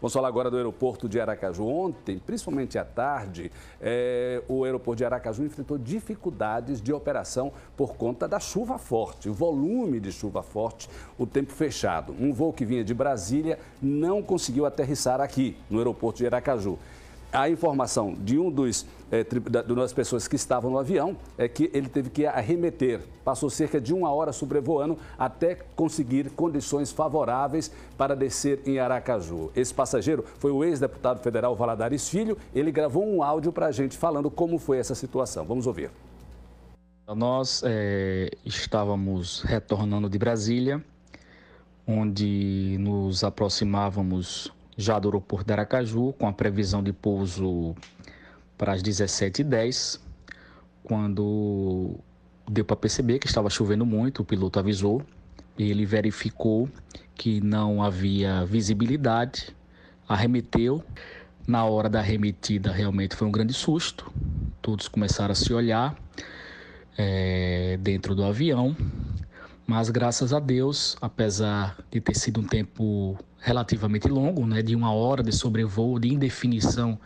Vamos falar agora do aeroporto de Aracaju. Ontem, principalmente à tarde, é, o aeroporto de Aracaju enfrentou dificuldades de operação por conta da chuva forte, o volume de chuva forte, o tempo fechado. Um voo que vinha de Brasília não conseguiu aterrissar aqui, no aeroporto de Aracaju a informação de um dos é, de pessoas que estavam no avião é que ele teve que arremeter. Passou cerca de uma hora sobrevoando até conseguir condições favoráveis para descer em Aracaju. Esse passageiro foi o ex-deputado federal Valadares Filho. Ele gravou um áudio para a gente falando como foi essa situação. Vamos ouvir. Nós é, estávamos retornando de Brasília, onde nos aproximávamos já do aeroporto de Aracaju, com a previsão de pouso para as 17h10, quando deu para perceber que estava chovendo muito, o piloto avisou. Ele verificou que não havia visibilidade, arremeteu. Na hora da arremetida, realmente foi um grande susto. Todos começaram a se olhar é, dentro do avião, mas graças a Deus, apesar de ter sido um tempo relativamente longo, né, de uma hora de sobrevoo, de indefinição,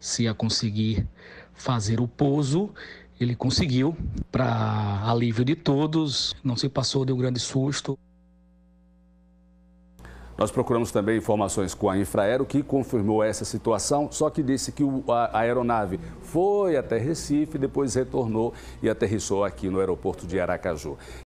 se a conseguir fazer o pouso. Ele conseguiu, para alívio de todos, não se passou de um grande susto. Nós procuramos também informações com a Infraero, que confirmou essa situação, só que disse que a aeronave foi até Recife, depois retornou e aterrissou aqui no aeroporto de Aracaju.